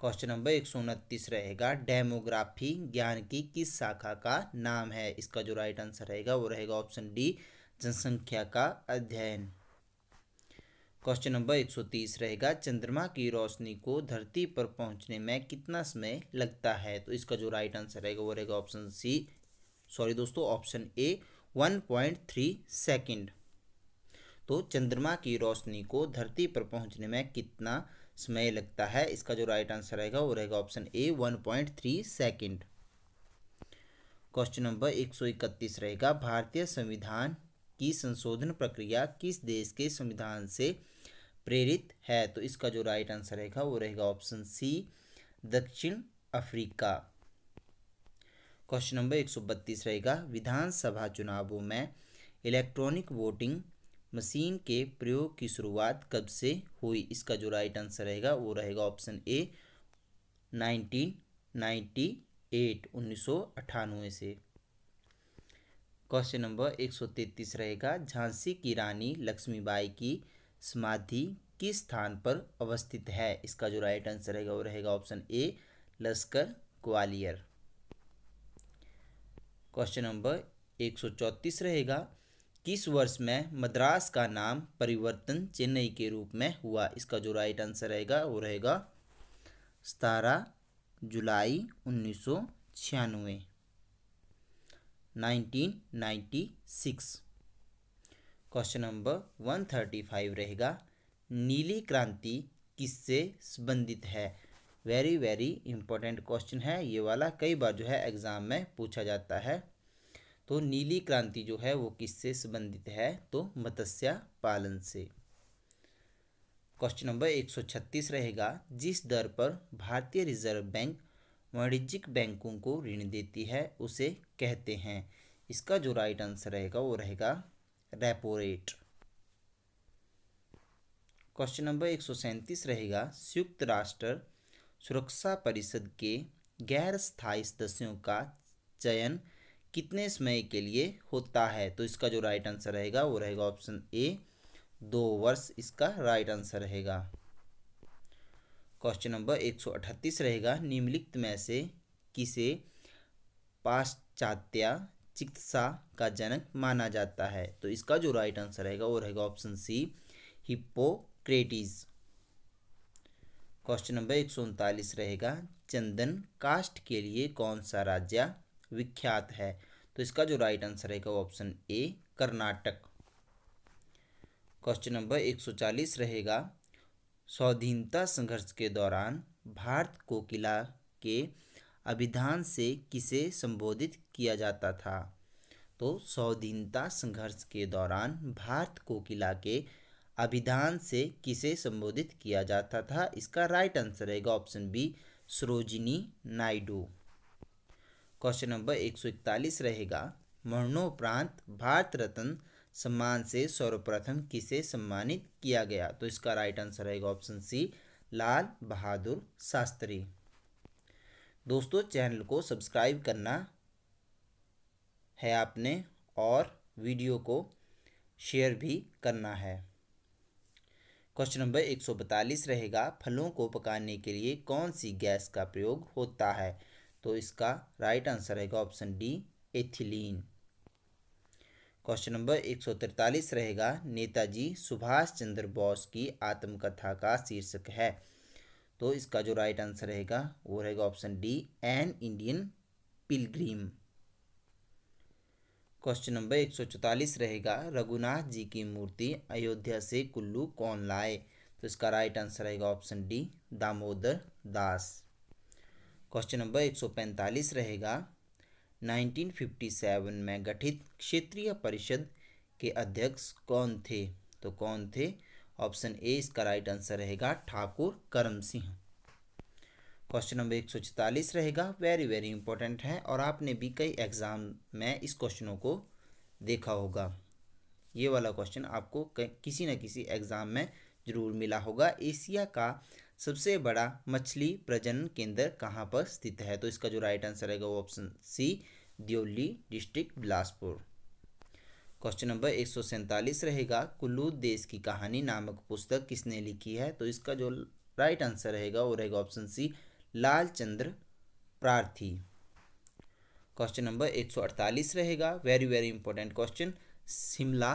क्वेश्चन नंबर एक सौ उनतीस रहेगा डेमोग्राफी ज्ञान की किस शाखा का नाम है इसका जो राइट आंसर रहेगा वो रहेगा ऑप्शन डी जनसंख्या का अध्ययन क्वेश्चन नंबर एक सौ तीस रहेगा चंद्रमा की रोशनी को धरती पर पहुंचने में कितना समय लगता है तो इसका जो राइट आंसर रहेगा वो रहेगा ऑप्शन सी सॉरी दोस्तों option A one point three second तो चंद्रमा की रोशनी को धरती पर पहुंचने में कितना समय लगता है इसका जो राइट आंसर रहेगा वो रहेगा option A one point three second question number एक सौ इकतीस रहेगा भारतीय संविधान की संशोधन प्रक्रिया किस देश के संविधान से प्रेरित है तो इसका जो राइट आंसर रहेगा वो रहेगा ऑप्शन सी दक्षिण अफ्रीका क्वेश्चन नंबर एक सौ बत्तीस रहेगा विधानसभा चुनावों में इलेक्ट्रॉनिक वोटिंग मशीन के प्रयोग की शुरुआत कब से हुई इसका जो राइट आंसर रहेगा वो रहेगा option A nineteen ninety eight उन्नीस सौ अट्ठानवे से क्वेश्चन नंबर एक सौ तैंतीस रहेगा झांसी की रानी लक्ष्मीबाई की समाधि किस स्थान पर अवस्थित है इसका जो राइट आंसर रहेगा वो रहेगा ऑप्शन ए लश्कर ग्वालियर क्वेश्चन नंबर एक सौ चौंतीस रहेगा किस वर्ष में मद्रास का नाम परिवर्तन चेन्नई के रूप में हुआ इसका जो राइट आंसर रहेगा वो रहेगा सतारह जुलाई उन्नीस सौ छियानवे nineteen ninety six question number one thirty five रहेगा नीली क्रांति किससे संबंधित है वेरी वेरी इंपॉर्टेंट क्वेश्चन है ये वाला कई बार जो है एग्ज़ाम में पूछा जाता है तो नीली क्रांति जो है वो किससे संबंधित है तो मत्स्य पालन से क्वेश्चन नंबर 136 रहेगा जिस दर पर भारतीय रिजर्व बैंक वाणिज्यिक बैंकों को ऋण देती है उसे कहते हैं इसका जो राइट आंसर रहेगा वो रहेगा रेपो रेट क्वेश्चन नंबर एक रहेगा संयुक्त राष्ट्र सुरक्षा परिषद के गैर स्थायी सदस्यों का चयन कितने समय के लिए होता है तो इसका जो राइट आंसर रहेगा वो रहेगा ऑप्शन ए दो वर्ष इसका राइट आंसर रहेगा क्वेश्चन नंबर एक सौ अठतीस रहेगा निम्नलिखित में से किसे पाश्चात्य चिकित्सा का जनक माना जाता है तो इसका जो राइट आंसर रहेगा वो रहेगा option C Hippocrates question number एक सौ उनतालीस रहेगा चंदन कास्ट के लिए कौन सा राज्य विख्यात है तो इसका जो राइट आंसर रहेगा वो option A Karnataka question number 140 रहेगा स्वाधीनता संघर्ष के दौरान भारत को किला के अभिधान से किसे संबोधित किया जाता था तो स्वाधीनता संघर्ष के दौरान भारत को किला के अभिधान से किसे संबोधित किया जाता था इसका राइट आंसर रहेगा option B Sarojini Naidu question number एक सौ इकतालीस रहेगा मरणोपरांत भारत रत्न सम्मान से सर्वप्रथम किसे सम्मानित किया गया तो इसका राइट आंसर रहेगा ऑप्शन सी लाल बहादुर शास्त्री दोस्तों चैनल को सब्सक्राइब करना है आपने और वीडियो को शेयर भी करना है क्वेश्चन नंबर एक सौ बतालीस रहेगा फलों को पकाने के लिए कौन सी गैस का प्रयोग होता है तो इसका राइट आंसर रहेगा option D ethylene question number एक सौ तिरतालीस रहेगा नेताजी सुभाष चंद्र बोस की आत्मकथा का शीर्षक है तो इसका जो राइट आंसर रहेगा वो रहेगा option D an Indian pilgrim question number एक सौ चौतालीस रहेगा रघुनाथ जी की मूर्ति अयोध्या से कुल्लू कौन लाए तो इसका राइट आंसर रहेगा option D Damodar Das question number 145 रहेगा 1957 में गठित क्षेत्रीय परिषद के अध्यक्ष कौन थे तो कौन थे ऑप्शन ए इसका राइट आंसर रहेगा ठाकुर करम सिंह क्वेश्चन नंबर एक सौ चौतालीस रहेगा वेरी वेरी इंपॉर्टेंट है और आपने भी कई एग्ज़ाम में इस क्वेश्चनों को देखा होगा ये वाला क्वेश्चन आपको किसी न किसी एग्ज़ाम में ज़रूर मिला होगा एशिया का सबसे बड़ा मछली प्रजनन केंद्र कहाँ पर स्थित है तो इसका जो राइट आंसर रहेगा वो option C Deoli district Bilaspur question number एक रहेगा कुल्लू देश की कहानी नामक पुस्तक किसने लिखी है तो इसका जो राइट आंसर रहेगा वो रहेगा ऑप्शन सी लाल चंद्र प्रार्थी क्वेश्चन नंबर अड़तालीस रहेगा very very important question Shimla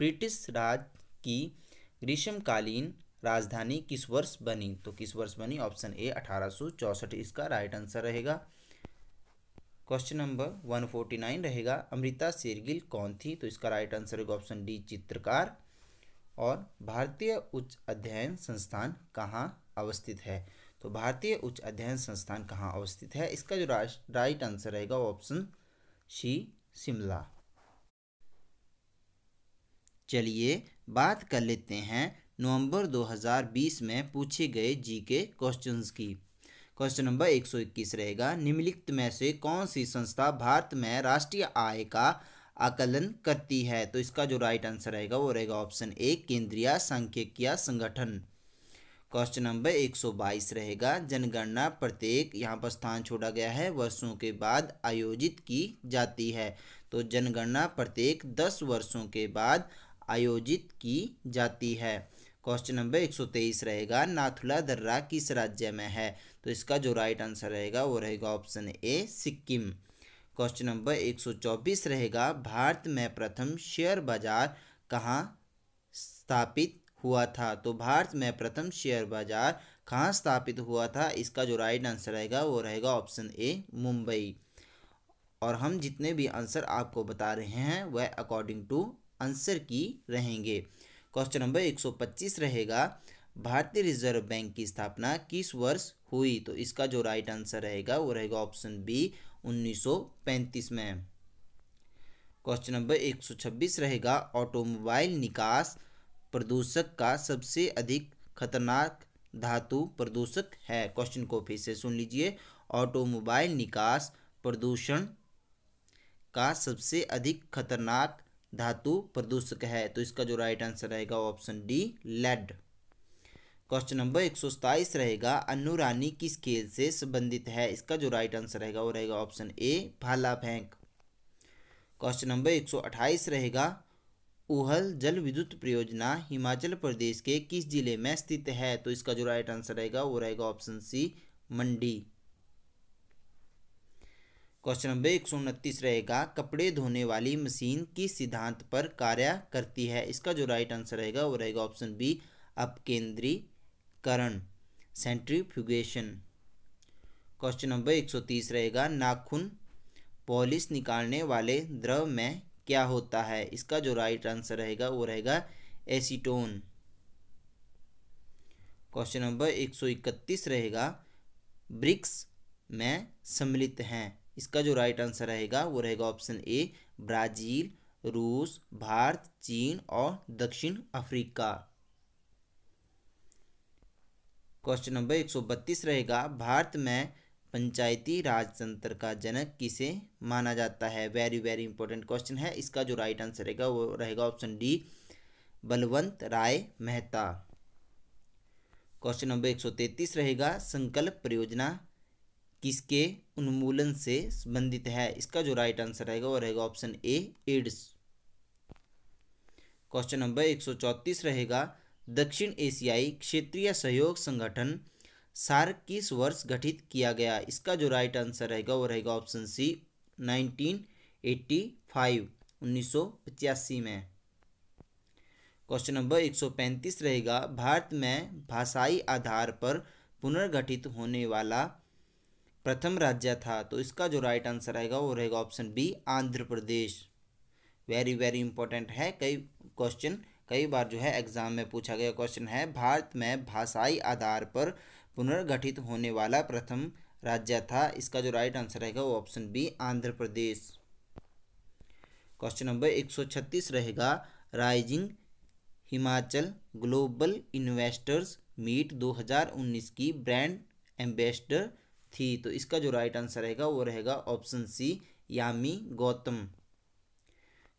British Raj की ग्रीष्मकालीन राजधानी किस वर्ष बनी तो किस वर्ष बनी ऑप्शन ए अठारह इसका राइट आंसर रहेगा क्वेश्चन नंबर 149 रहेगा अमृता शेरगिल कौन थी तो इसका राइट आंसर होगा ऑप्शन डी चित्रकार और भारतीय उच्च अध्ययन संस्थान कहाँ अवस्थित है तो भारतीय उच्च अध्ययन संस्थान कहाँ अवस्थित है इसका जो राइट आंसर रहेगा वो ऑप्शन सी शिमला चलिए बात कर लेते हैं नवंबर 2020 में पूछे गए जीके क्वेश्चंस की क्वेश्चन नंबर 121 रहेगा निम्नलिखित में से कौन सी संस्था भारत में राष्ट्रीय आय का आकलन करती है तो इसका जो राइट आंसर रहेगा वो रहेगा ऑप्शन ए केंद्रीय सांख्यिकीय संगठन क्वेश्चन नंबर 122 रहेगा जनगणना प्रत्येक यहाँ पर स्थान छोड़ा गया है वर्षों के बाद आयोजित की जाती है तो जनगणना प्रत्येक 10 वर्षों के बाद आयोजित की जाती है क्वेश्चन नंबर एक सौ तेईस रहेगा नाथुला दर्रा किस राज्य में है तो इसका जो राइट आंसर रहेगा वो रहेगा option A Sikkim question number एक सौ चौबीस रहेगा भारत में प्रथम शेयर बाजार कहाँ स्थापित हुआ था तो भारत में प्रथम शेयर बाजार कहाँ स्थापित हुआ था इसका जो राइट आंसर रहेगा वो रहेगा ऑप्शन ए मुंबई और हम जितने भी आंसर आपको बता रहे हैं वह अकॉर्डिंग टू आंसर की रहेंगे क्वेश्चन नंबर 125 रहेगा भारतीय रिजर्व बैंक की स्थापना किस वर्ष हुई तो इसका जो राइट आंसर रहेगा वो रहेगा ऑप्शन बी 1935 में क्वेश्चन नंबर 126 रहेगा ऑटोमोबाइल निकास प्रदूषक का सबसे अधिक खतरनाक धातु प्रदूषक है क्वेश्चन को फिर से सुन लीजिए ऑटोमोबाइल निकास प्रदूषण का सबसे अधिक खतरनाक धातु प्रदूषक है तो इसका जो राइट आंसर रहेगा option D lead question number एक सौ रहेगा अनुरानी रानी किस खेल से संबंधित है इसका जो राइट आंसर रहेगा वो रहेगा ऑप्शन ए भाला फेंक क्वेश्चन नंबर एक सौ अट्ठाईस रहेगा उहल जल विद्युत परियोजना हिमाचल प्रदेश के किस जिले में स्थित है तो इसका जो राइट आंसर रहेगा वो रहेगा option C Mandi question number एक सौ उनतीस रहेगा कपड़े धोने वाली मशीन किस सिद्धांत पर कार्य करती है इसका जो राइट आंसर रहेगा वो रहेगा ऑप्शन बी अपकेंद्रीकरण सेंट्रीफ्यूगेशन क्वेश्चन नंबर एक सौ तीस रहेगा नाखून पॉलिश निकालने वाले द्रव में क्या होता है इसका जो राइट आंसर रहेगा वो रहेगा एसीटोन क्वेश्चन नंबर एक सौ इकतीस रहेगा ब्रिक्स में सम्मिलित हैं इसका जो राइट आंसर रहेगा वो रहेगा ऑप्शन ए ब्राज़ील रूस भारत चीन और दक्षिण अफ्रीका क्वेश्चन नंबर एक सौ बत्तीस रहेगा भारत में पंचायती राजतंत्र का जनक किसे माना जाता है वेरी वेरी इंपॉर्टेंट क्वेश्चन है इसका जो राइट आंसर रहेगा वो रहेगा option D Balwant Rai Mehta question number एक सौ तैंतीस रहेगा संकल्प परियोजना किसके उन्मूलन से संबंधित है इसका जो राइट आंसर रहेगा वो रहेगा option A AIDS question number एक सौ चौतीस रहेगा दक्षिण एशियाई क्षेत्रीय सहयोग संगठन सार्क किस वर्ष गठित किया गया इसका जो राइट आंसर रहेगा वो रहेगा ऑप्शन सी 1985 1985 में क्वेश्चन नंबर 135 रहेगा भारत में भाषाई आधार पर पुनर्गठित होने वाला प्रथम राज्य था तो इसका जो राइट आंसर आएगा वो रहेगा option B Andhra Pradesh very very important है कई क्वेश्चन कई बार जो है एग्जाम में पूछा गया क्वेश्चन है भारत में भाषाई आधार पर पुनर्गठित होने वाला प्रथम राज्य था इसका जो राइट आंसर रहेगा वो option B Andhra Pradesh question number 136 रहेगा rising Himachal global investors meet 2019 की ब्रांड एम्बेसडर थी तो इसका जो राइट आंसर रहेगा वो रहेगा option C Yami Gautam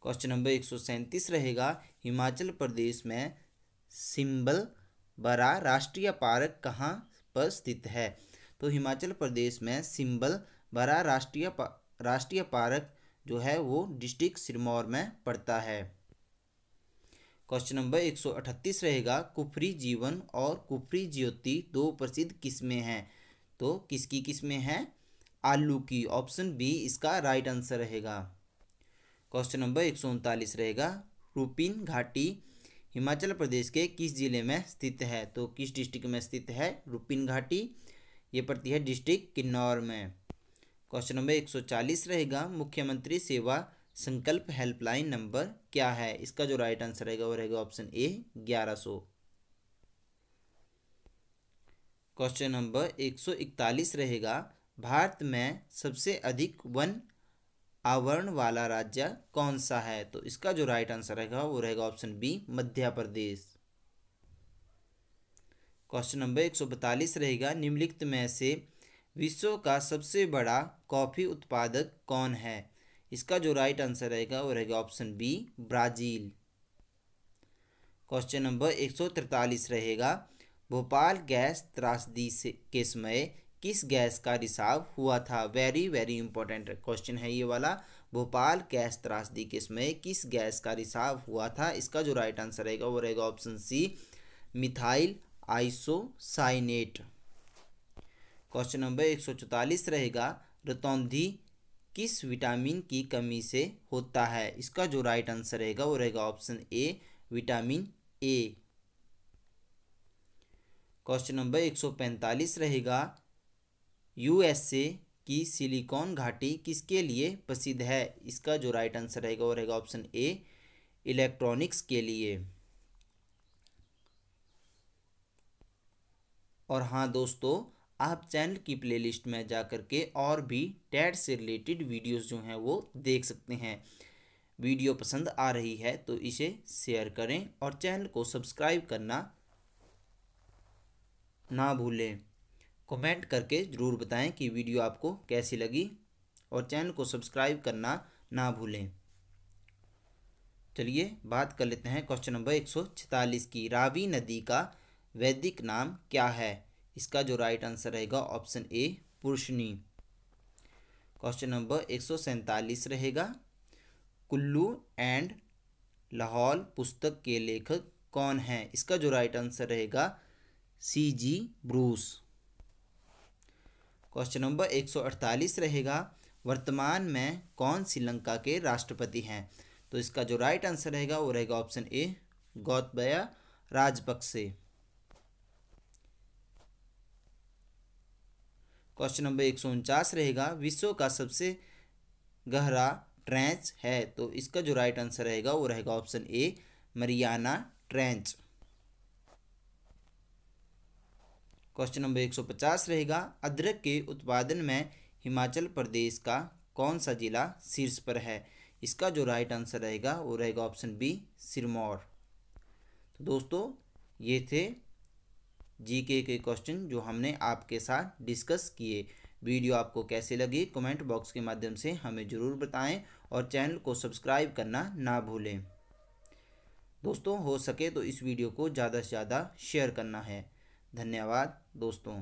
question number एक सौ सैंतीस रहेगा हिमाचल प्रदेश में सिंबल बरा राष्ट्रीय पार्क कहाँ पर स्थित है तो हिमाचल प्रदेश में सिंबल बरा राष्ट्रीय पा, राष्ट्रीय पार्क जो है वो डिस्ट्रिक्ट सिरमौर में पड़ता है क्वेश्चन नंबर एक सौ अठतीस रहेगा कुफरी जीवन और कुफरी ज्योति दो प्रसिद्ध किस्में हैं तो किसकी किस में है आलू की ऑप्शन बी इसका राइट आंसर रहेगा क्वेश्चन नंबर एक सौ उनतालीस रहेगा रूपिन घाटी हिमाचल प्रदेश के किस जिले में स्थित है तो किस डिस्ट्रिक्ट में स्थित है रूपिन घाटी ये पड़ती है डिस्ट्रिक्ट किन्नौर में क्वेश्चन नंबर एक सौ चालीस रहेगा मुख्यमंत्री सेवा संकल्प हेल्पलाइन नंबर क्या है इसका जो राइट आंसर रहेगा वो रहेगा ऑप्शन ए ग्यारह सौ क्वेश्चन नंबर 141 रहेगा भारत में सबसे अधिक वन आवरण वाला राज्य कौन सा है तो इसका जो राइट आंसर रहेगा वो रहेगा option B Madhya Pradesh question number 142 रहेगा निम्नलिखित में से विश्व का सबसे बड़ा कॉफ़ी उत्पादक कौन है इसका जो राइट आंसर रहेगा वो रहेगा option B Brazil question number 143 रहेगा भोपाल गैस त्रासदी से के समय किस गैस का रिसाव हुआ था वेरी वेरी इंपॉर्टेंट क्वेश्चन है ये वाला भोपाल गैस त्रासदी के समय किस गैस का रिसाव हुआ था इसका जो राइट आंसर रहेगा वो रहेगा option C methyl isocyanate question number एक सौ चौतालीस रहेगा रतौंधी किस विटामिन की कमी से होता है इसका जो राइट आंसर रहेगा वो रहेगा option A vitamin A question number एक सौ पैंतालीस रहेगा यूएसए की सिलिकॉन घाटी किसके लिए प्रसिद्ध है इसका जो राइट आंसर रहेगा वो रहेगा ऑप्शन ए इलेक्ट्रॉनिक्स के लिए और हाँ दोस्तों आप चैनल की प्लेलिस्ट में जा कर के और भी टैट से रिलेटेड वीडियोस जो हैं वो देख सकते हैं वीडियो पसंद आ रही है तो इसे शेयर करें और चैनल को सब्सक्राइब करना ना भूलें कमेंट करके ज़रूर बताएं कि वीडियो आपको कैसी लगी और चैनल को सब्सक्राइब करना ना भूलें चलिए बात कर लेते हैं क्वेश्चन नंबर एक सौ की रावी नदी का वैदिक नाम क्या है इसका जो राइट आंसर रहेगा option A Purushni question number एक सौ सैंतालीस रहेगा कुल्लू एंड लाहौल पुस्तक के लेखक कौन हैं इसका जो राइट आंसर रहेगा C G Bruce question number 148 रहेगा वर्तमान में कौन श्रीलंका के राष्ट्रपति हैं तो इसका जो राइट आंसर रहेगा वो रहेगा option A Gotabaya Rajapaksa question number एक सौ उनचास रहेगा विश्व का सबसे गहरा ट्रेंच है तो इसका जो राइट आंसर रहेगा वो रहेगा option A Mariana trench question number 150 रहेगा अदरक के उत्पादन में हिमाचल प्रदेश का कौन सा जिला शीर्ष पर है इसका जो राइट आंसर रहेगा वो रहेगा ऑप्शन बी सिरमौर तो दोस्तों ये थे जीके के क्वेश्चन जो हमने आपके साथ डिस्कस किए वीडियो आपको कैसे लगी कमेंट बॉक्स के माध्यम से हमें ज़रूर बताएं और चैनल को सब्सक्राइब करना ना भूलें दोस्तों हो सके तो इस वीडियो को ज़्यादा से ज़्यादा शेयर करना है धन्यवाद दोस्तों